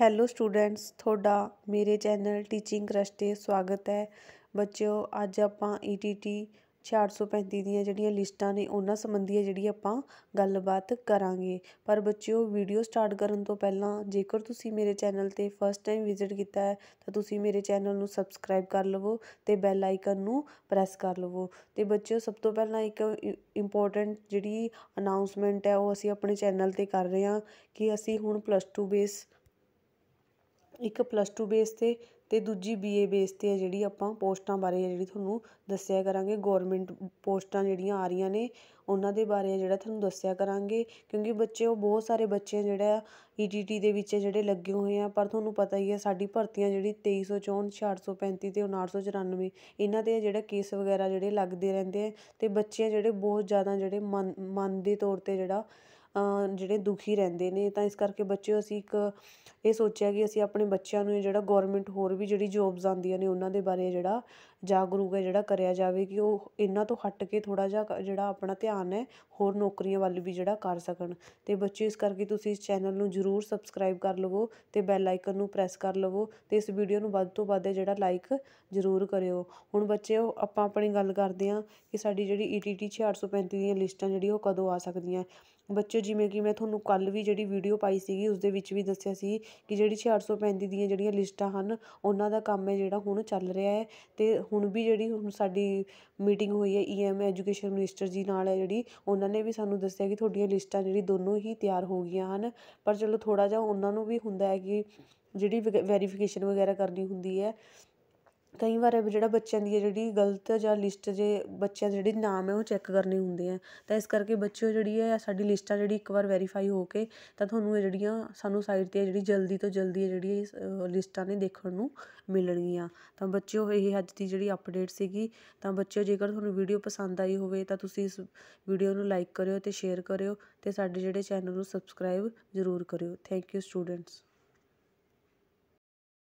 hello students ਤੁਹਾਡਾ ਮੇਰੇ channel teaching crush ਤੇ ਸਵਾਗਤ ਹੈ ਬੱਚਿਓ ਅੱਜ ਆਪਾਂ ਈਟੀਟੀ e 435 ਦੀਆਂ ਜਿਹੜੀਆਂ ਲਿਸਟਾਂ ਨੇ ਉਹਨਾਂ ਸੰਬੰਧੀ ਜਿਹੜੀ ਆਪਾਂ ਗੱਲਬਾਤ ਕਰਾਂਗੇ ਪਰ ਬੱਚਿਓ ਵੀਡੀਓ ਸਟਾਰਟ ਕਰਨ ਤੋਂ ਪਹਿਲਾਂ ਜੇਕਰ ਤੁਸੀਂ ਮੇਰੇ ਚੈਨਲ ਤੇ ਫਸਟ ਟਾਈਮ ਵਿਜ਼ਿਟ ਕੀਤਾ ਹੈ ਤਾਂ ਤੁਸੀਂ ਮੇਰੇ ਚੈਨਲ ਨੂੰ ਸਬਸਕ੍ਰਾਈਬ ਕਰ ਲਵੋ ਤੇ ਬੈਲ ਆਈਕਨ ਨੂੰ ਪ੍ਰੈਸ ਕਰ ਲਵੋ ਤੇ ਬੱਚਿਓ ਸਭ ਤੋਂ ਪਹਿਲਾਂ ਇੱਕ ਇੰਪੋਰਟੈਂਟ ਜਿਹੜੀ ਅਨਾਉਂਸਮੈਂਟ ਹੈ ਉਹ ਅਸੀਂ ਆਪਣੇ ਚੈਨਲ ਤੇ ਕਰ ਰਹੇ ਹਾਂ ਕਿ ਅਸੀਂ ਹੁਣ ਪਲੱਸ 2 ਬੇਸ ਇੱਕ ਪਲੱਸ 2 ਬੇਸ 'ਤੇ ਤੇ ਦੂਜੀ ਬੀਏ ਬੇਸ 'ਤੇ ਆ ਜਿਹੜੀ ਆਪਾਂ ਪੋਸਟਾਂ ਬਾਰੇ ਜਿਹੜੀ ਤੁਹਾਨੂੰ ਦੱਸਿਆ ਕਰਾਂਗੇ ਗਵਰਨਮੈਂਟ ਪੋਸਟਾਂ ਜਿਹੜੀਆਂ ਆ ਰਹੀਆਂ ਨੇ ਉਹਨਾਂ ਦੇ ਬਾਰੇ ਜਿਹੜਾ ਤੁਹਾਨੂੰ ਦੱਸਿਆ ਕਰਾਂਗੇ ਕਿਉਂਕਿ ਬੱਚੇ ਉਹ ਬਹੁਤ ਸਾਰੇ ਬੱਚੇ ਜਿਹੜਾ ਈਟੀਟੀ e ਦੇ ਵਿੱਚ ਜਿਹੜੇ ਲੱਗੇ ਹੋਏ ਆ ਪਰ ਤੁਹਾਨੂੰ ਪਤਾ ਹੀ ਹੈ ਸਾਡੀ ਭਰਤੀਆਂ ਜਿਹੜੀ 2364 635 ਤੇ ਛਿਆਹਠ ਇਹਨਾਂ ਦੇ ਜਿਹੜਾ ਕੇਸ ਵਗੈਰਾ ਜਿਹੜੇ ਲੱਗਦੇ ਰਹਿੰਦੇ ਆ ਤੇ ਬੱਚੇ ਜਿਹੜੇ ਬਹੁਤ ਜ਼ਿਆਦਾ ਜਿਹੜੇ ਮਨ ਦੇ ਤੌਰ 'ਤੇ ਜਿਹੜਾ ਜਿਹੜੇ ਦੁਖੀ ਰਹਿੰਦੇ ਨੇ ਤਾਂ ਇਸ ਕਰਕੇ ਬੱਚਿਓ ਅਸੀਂ ਇੱਕ ਇਹ ਸੋਚਿਆ ਕਿ ਅਸੀਂ ਆਪਣੇ ਬੱਚਿਆਂ ਨੂੰ ਜਿਹੜਾ ਗੌਰਮੈਂਟ ਹੋਰ ਵੀ ਜਿਹੜੀ ਜੋਬਸ ਆਉਂਦੀਆਂ ਨੇ ਉਹਨਾਂ ਦੇ ਬਾਰੇ ਜਿਹੜਾ ਜਾਗਰੂਕ ਹੈ ਜਿਹੜਾ ਕਰਿਆ ਜਾਵੇ ਕਿ ਉਹ ਇਹਨਾਂ ਤੋਂ ਹਟ ਕੇ ਥੋੜ੍ਹਾ ਜਿਹਾ ਜਿਹੜਾ ਆਪਣਾ ਧਿਆਨ ਹੈ ਹੋਰ ਨੌਕਰੀਆਂ ਵੱਲ ਵੀ ਜਿਹੜਾ ਕਰ ਸਕਣ ਅਤੇ ਬੱਚਿਓ ਇਸ ਕਰਕੇ ਤੁਸੀਂ ਇਸ ਚੈਨਲ ਨੂੰ ਜ਼ਰੂਰ ਸਬਸਕ੍ਰਾਈਬ ਕਰ ਲਵੋ ਅਤੇ ਬੈਲ ਆਈਕਨ ਨੂੰ ਪ੍ਰੈਸ ਕਰ ਲਵੋ ਅਤੇ ਇਸ ਵੀਡੀਓ ਨੂੰ ਵੱਧ ਤੋਂ ਵੱਧ ਜਿਹੜਾ ਲਾਈਕ ਜ਼ਰੂਰ ਕਰਿਓ ਹੁਣ ਬੱਚਿਓ ਆਪਾਂ ਆਪਣੀ ਗੱਲ ਕਰਦੇ ਹਾਂ ਕਿ ਸਾਡੀ ਜਿਹੜੀ ਈ ਟੀ ਟੀ 635 ਦੀਆਂ ਲਿਸਟਾਂ ਜਿਹੜੀ ਉਹ ਕਦੋਂ ਆ ਸਕਦੀਆਂ ਬੱਚੇ ਜਿਵੇਂ ਕਿ ਮੈਂ ਤੁਹਾਨੂੰ ਕੱਲ੍ਹ ਵੀ ਜਿਹੜੀ ਵੀਡੀਓ ਪਾਈ ਸੀਗੀ ਉਸ ਦੇ ਵਿੱਚ ਵੀ ਦੱਸਿਆ ਸੀ ਕਿ ਜਿਹੜੀ ਛੇ ਅੱਠ ਸੌ ਪੈਂਤੀ ਦੀਆਂ ਜਿਹੜੀਆਂ ਲਿਸਟਾਂ ਹਨ ਉਹਨਾਂ ਦਾ ਕੰਮ ਹੈ ਜਿਹੜਾ ਹੁਣ ਚੱਲ ਰਿਹਾ ਹੈ ਅਤੇ ਹੁਣ ਵੀ ਜਿਹੜੀ ਹੁਣ ਸਾਡੀ ਮੀਟਿੰਗ ਹੋਈ ਹੈ ਈ ਐਮ ਐਜੂਕੇਸ਼ਨ ਮਿਨਿਸਟਰ ਜੀ ਨਾਲ ਹੈ ਜਿਹੜੀ ਉਹਨਾਂ ਨੇ ਵੀ ਸਾਨੂੰ ਦੱਸਿਆ ਕਿ ਤੁਹਾਡੀਆਂ ਲਿਸਟਾਂ ਜਿਹੜੀ ਦੋਨੋਂ ਹੀ ਤਿਆਰ ਹੋ ਗਈਆਂ ਹਨ ਪਰ ਚਲੋ ਥੋੜ੍ਹਾ ਜਿਹਾ ਉਹਨਾਂ ਨੂੰ ਵੀ ਹੁੰਦਾ ਹੈ ਕਿ ਜਿਹੜੀ ਵੈਰੀਫਿਕੇਸ਼ਨ ਵਗੈਰਾ ਕਰਨੀ ਹੁੰਦੀ ਹੈ ਕਈ ਵਾਰ ਜਿਹੜਾ ਬੱਚਿਆਂ ਦੀ ਜਿਹੜੀ ਗਲਤ ਜਾਂ ਲਿਸਟ ਜੇ ਬੱਚਿਆਂ ਦੇ ਜਿਹੜੇ ਨਾਮ ਹੈ ਉਹ ਚੈੱਕ ਕਰਨੇ ਹੁੰਦੇ ਹੈ ਤਾਂ ਇਸ ਕਰਕੇ ਬੱਚਿਓ ਜਿਹੜੀ ਹੈ ਸਾਡੀ ਲਿਸਟ ਆ ਜਿਹੜੀ ਇੱਕ ਵਾਰ ਵੈਰੀਫਾਈ ਹੋ ਕੇ ਤਾਂ ਤੁਹਾਨੂੰ ਇਹ ਜਿਹੜੀਆਂ ਸਾਨੂੰ ਸਾਈਟ 'ਤੇ ਜਿਹੜੀ ਜਲਦੀ ਤੋਂ ਜਲਦੀ ਜਿਹੜੀ ਲਿਸਟਾਂ ਨੇ ਦੇਖਣ ਨੂੰ ਮਿਲਣਗੀਆਂ ਤਾਂ ਬੱਚਿਓ ਇਹ ਅੱਜ ਦੀ ਜਿਹੜੀ ਅਪਡੇਟ ਸੀਗੀ ਤਾਂ ਬੱਚਿਓ ਜੇਕਰ ਤੁਹਾਨੂੰ ਵੀਡੀਓ ਪਸੰਦ ਆਈ ਹੋਵੇ ਤਾਂ ਤੁਸੀਂ ਇਸ ਵੀਡੀਓ ਨੂੰ ਲਾਈਕ ਕਰਿਓ ਅਤੇ ਸ਼ੇਅਰ ਕਰਿਓ ਅਤੇ ਸਾਡੇ ਜਿਹੜੇ ਚੈਨਲ ਨੂੰ ਸਬਸਕ੍ਰਾਈਬ ਜ਼ਰੂਰ ਕਰਿਓ ਥੈਂਕ ਯੂ ਸਟੂਡੈਂਟਸ